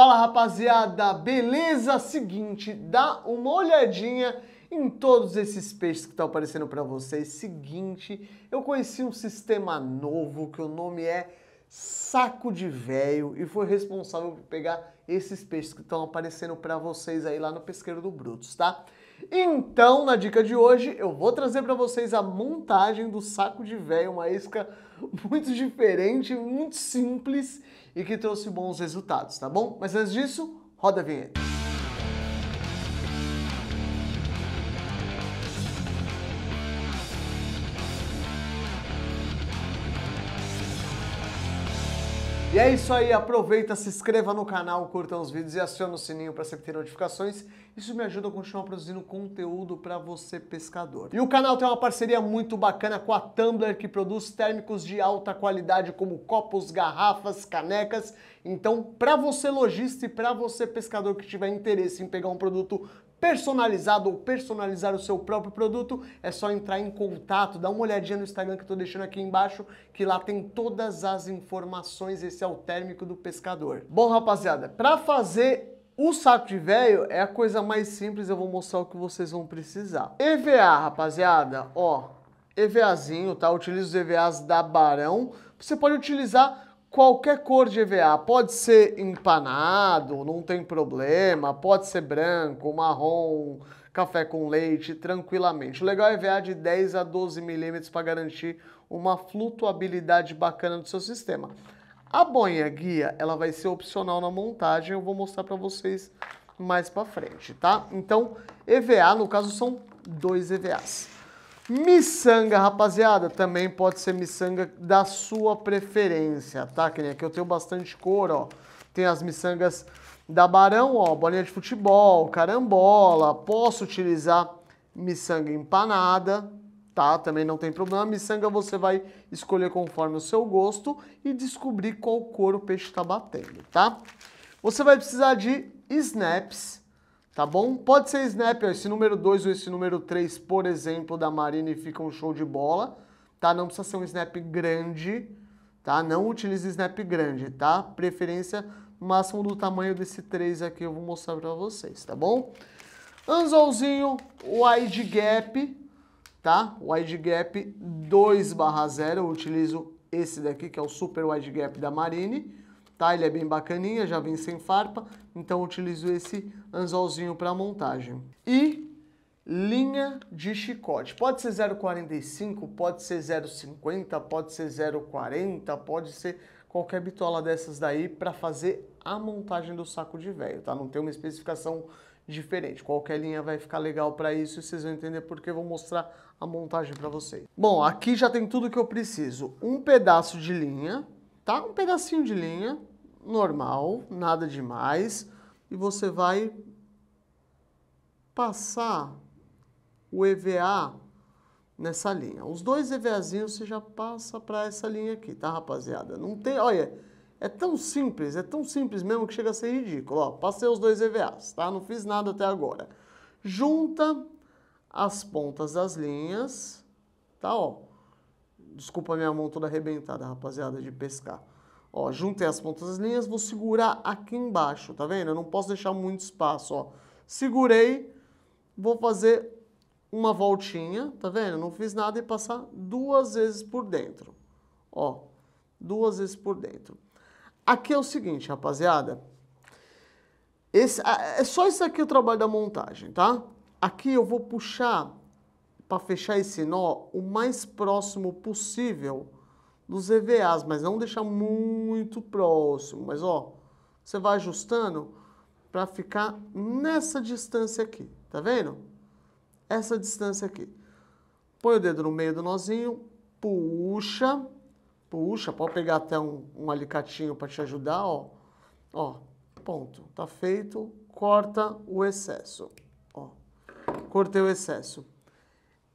Fala rapaziada, beleza? Seguinte, dá uma olhadinha em todos esses peixes que estão aparecendo para vocês. Seguinte, eu conheci um sistema novo que o nome é Saco de Véio e foi responsável por pegar esses peixes que estão aparecendo para vocês aí lá no Pesqueiro do Brutos, tá? Então, na dica de hoje, eu vou trazer para vocês a montagem do saco de véio, uma isca muito diferente, muito simples e que trouxe bons resultados, tá bom? Mas antes disso, roda a vinheta. E é isso aí, aproveita, se inscreva no canal, curta os vídeos e aciona o sininho para sempre ter notificações. Isso me ajuda a continuar produzindo conteúdo para você pescador. E o canal tem uma parceria muito bacana com a Tumblr que produz térmicos de alta qualidade como copos, garrafas, canecas. Então, para você lojista e para você pescador que tiver interesse em pegar um produto personalizado ou personalizar o seu próprio produto, é só entrar em contato, dá uma olhadinha no Instagram que eu estou deixando aqui embaixo, que lá tem todas as informações, esse é o térmico do pescador. Bom, rapaziada, para fazer o saco de véio é a coisa mais simples, eu vou mostrar o que vocês vão precisar. EVA, rapaziada, ó, EVAzinho, tá? utiliza os EVAs da Barão. Você pode utilizar qualquer cor de EVA. Pode ser empanado, não tem problema, pode ser branco, marrom, café com leite, tranquilamente. O legal é EVA de 10 a 12 milímetros para garantir uma flutuabilidade bacana do seu sistema. A boinha guia, ela vai ser opcional na montagem, eu vou mostrar para vocês mais para frente, tá? Então, EVA, no caso, são dois EVAs. Miçanga, rapaziada, também pode ser miçanga da sua preferência, tá? Que nem aqui eu tenho bastante cor, ó. Tem as miçangas da Barão, ó, bolinha de futebol, carambola. Posso utilizar miçanga empanada, tá? Também não tem problema. Miçanga você vai escolher conforme o seu gosto e descobrir qual cor o peixe está batendo, tá? Você vai precisar de snaps, tá bom? Pode ser snapper, esse número 2 ou esse número 3, por exemplo, da Marine fica um show de bola, tá? Não precisa ser um snap grande, tá? Não utilize snap grande, tá? Preferência máximo do tamanho desse 3 aqui, eu vou mostrar pra vocês, tá bom? Anzolzinho, wide gap, tá? Wide gap 2 barra 0, eu utilizo esse daqui, que é o super wide gap da Marine, Tá? Ele é bem bacaninha, já vem sem farpa, então utilizo esse anzolzinho para montagem. E linha de chicote. Pode ser 0,45, pode ser 0,50, pode ser 0,40, pode ser qualquer bitola dessas daí para fazer a montagem do saco de velho, tá? Não tem uma especificação diferente. Qualquer linha vai ficar legal para isso e vocês vão entender porque eu vou mostrar a montagem para vocês. Bom, aqui já tem tudo que eu preciso. Um pedaço de linha, tá? Um pedacinho de linha, normal, nada demais, e você vai passar o EVA nessa linha. Os dois EVAzinhos você já passa para essa linha aqui, tá, rapaziada? Não tem, olha, é tão simples, é tão simples mesmo que chega a ser ridículo. Ó, passei os dois EVAs, tá? Não fiz nada até agora. Junta as pontas das linhas, tá, ó. Desculpa minha mão toda arrebentada, rapaziada, de pescar. Ó, juntei as pontas das linhas, vou segurar aqui embaixo, tá vendo? Eu não posso deixar muito espaço, ó. Segurei, vou fazer uma voltinha, tá vendo? Não fiz nada e passar duas vezes por dentro. Ó, duas vezes por dentro. Aqui é o seguinte, rapaziada. Esse, é só isso aqui o trabalho da montagem, tá? Aqui eu vou puxar para fechar esse nó o mais próximo possível dos EVAs, mas não deixar muito próximo. Mas ó, você vai ajustando para ficar nessa distância aqui, tá vendo? Essa distância aqui. Põe o dedo no meio do nozinho, puxa, puxa, pode pegar até um, um alicatinho para te ajudar, ó. Ó, ponto, tá feito, corta o excesso, ó. Cortei o excesso.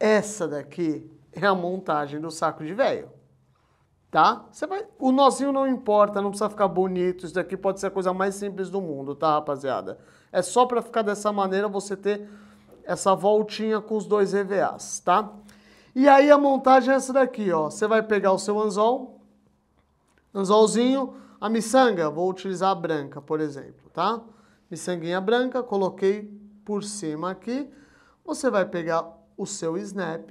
Essa daqui é a montagem do saco de véio. Tá? Você vai... O nozinho não importa, não precisa ficar bonito. Isso daqui pode ser a coisa mais simples do mundo, tá, rapaziada? É só para ficar dessa maneira você ter essa voltinha com os dois EVAs, tá? E aí a montagem é essa daqui, ó. Você vai pegar o seu anzol, anzolzinho, a miçanga, vou utilizar a branca, por exemplo, tá? Miçanguinha branca, coloquei por cima aqui. Você vai pegar o seu snap,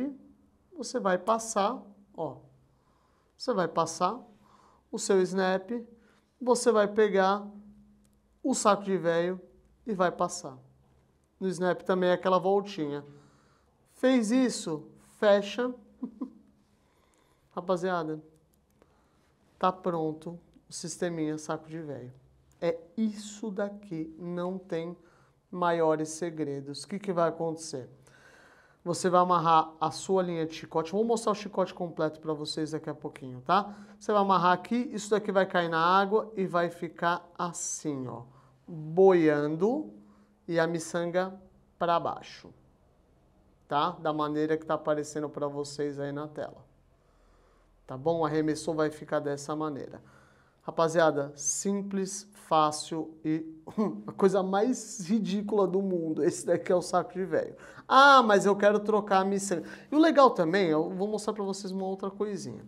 você vai passar, ó, você vai passar o seu snap, você vai pegar o saco de véio e vai passar. No snap também é aquela voltinha. Fez isso, fecha. Rapaziada, tá pronto o sisteminha saco de véio. É isso daqui, não tem maiores segredos. O que, que vai acontecer? Você vai amarrar a sua linha de chicote. Vou mostrar o chicote completo para vocês daqui a pouquinho, tá? Você vai amarrar aqui, isso daqui vai cair na água e vai ficar assim, ó. Boiando e a miçanga para baixo, tá? Da maneira que tá aparecendo para vocês aí na tela. Tá bom? O arremessou vai ficar dessa maneira. Rapaziada, simples, fácil e hum, a coisa mais ridícula do mundo. Esse daqui é o saco de velho. Ah, mas eu quero trocar a miçanga. E o legal também, eu vou mostrar para vocês uma outra coisinha.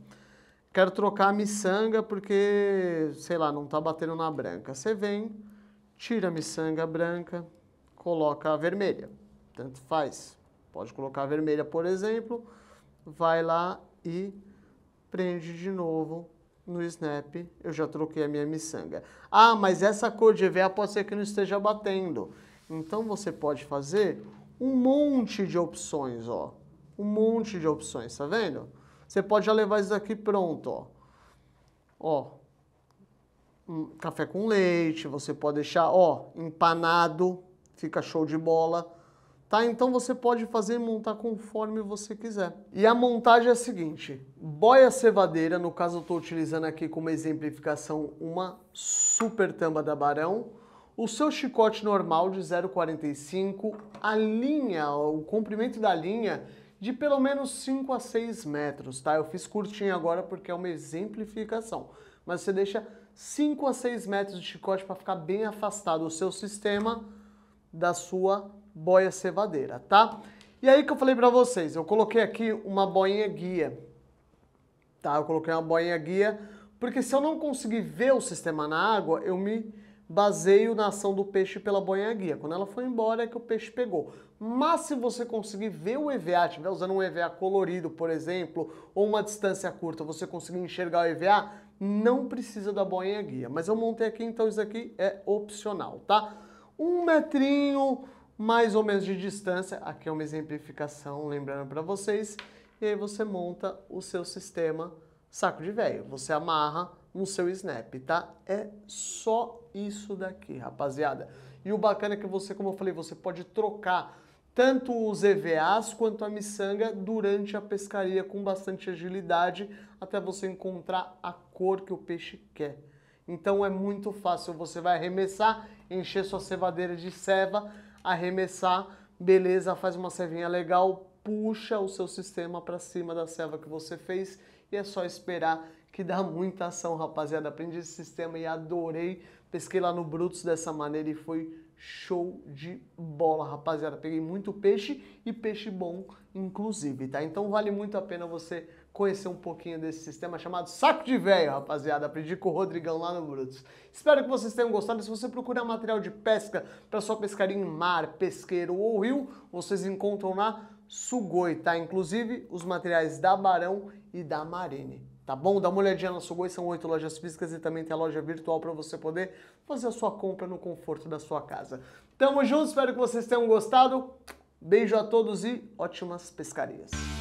Quero trocar a miçanga porque, sei lá, não tá batendo na branca. Você vem, tira a miçanga branca, coloca a vermelha. Tanto faz. Pode colocar a vermelha, por exemplo. Vai lá e prende de novo no snap, eu já troquei a minha miçanga. Ah, mas essa cor de EVA pode ser que não esteja batendo. Então você pode fazer um monte de opções, ó. Um monte de opções, tá vendo? Você pode já levar isso aqui pronto, ó. Ó. Um café com leite, você pode deixar, ó, empanado, fica show de bola. Tá? Então você pode fazer e montar conforme você quiser. E a montagem é a seguinte, boia cevadeira, no caso eu estou utilizando aqui como exemplificação uma super tamba da Barão, o seu chicote normal de 0,45, a linha, o comprimento da linha de pelo menos 5 a 6 metros, tá? Eu fiz curtinho agora porque é uma exemplificação, mas você deixa 5 a 6 metros de chicote para ficar bem afastado o seu sistema da sua boia cevadeira, tá? E aí que eu falei para vocês, eu coloquei aqui uma boinha guia, tá? Eu coloquei uma boinha guia, porque se eu não conseguir ver o sistema na água, eu me baseio na ação do peixe pela boinha guia. Quando ela foi embora é que o peixe pegou. Mas se você conseguir ver o EVA, estiver usando um EVA colorido, por exemplo, ou uma distância curta, você conseguir enxergar o EVA, não precisa da boinha guia. Mas eu montei aqui, então isso aqui é opcional, tá? Um metrinho, mais ou menos de distância. Aqui é uma exemplificação, lembrando para vocês. E aí você monta o seu sistema saco de velho. Você amarra no seu snap, tá? É só isso daqui, rapaziada. E o bacana é que você, como eu falei, você pode trocar tanto os EVAs quanto a miçanga durante a pescaria com bastante agilidade até você encontrar a cor que o peixe quer. Então é muito fácil, você vai arremessar, encher sua cevadeira de ceva, arremessar, beleza, faz uma servinha legal, puxa o seu sistema para cima da serva que você fez e é só esperar que dá muita ação, rapaziada. Aprendi esse sistema e adorei. Pesquei lá no Brutus dessa maneira e foi Show de bola, rapaziada. Peguei muito peixe e peixe bom, inclusive, tá? Então vale muito a pena você conhecer um pouquinho desse sistema chamado saco de velho, rapaziada. Aprendi com o Rodrigão lá no Brutus. Espero que vocês tenham gostado. Se você procurar material de pesca para sua pescaria em mar, pesqueiro ou rio, vocês encontram lá Sugoi, tá? Inclusive os materiais da Barão e da Marine. Tá bom? Dá uma olhadinha na Sugoi, são oito lojas físicas e também tem a loja virtual para você poder fazer a sua compra no conforto da sua casa. Tamo junto, espero que vocês tenham gostado. Beijo a todos e ótimas pescarias.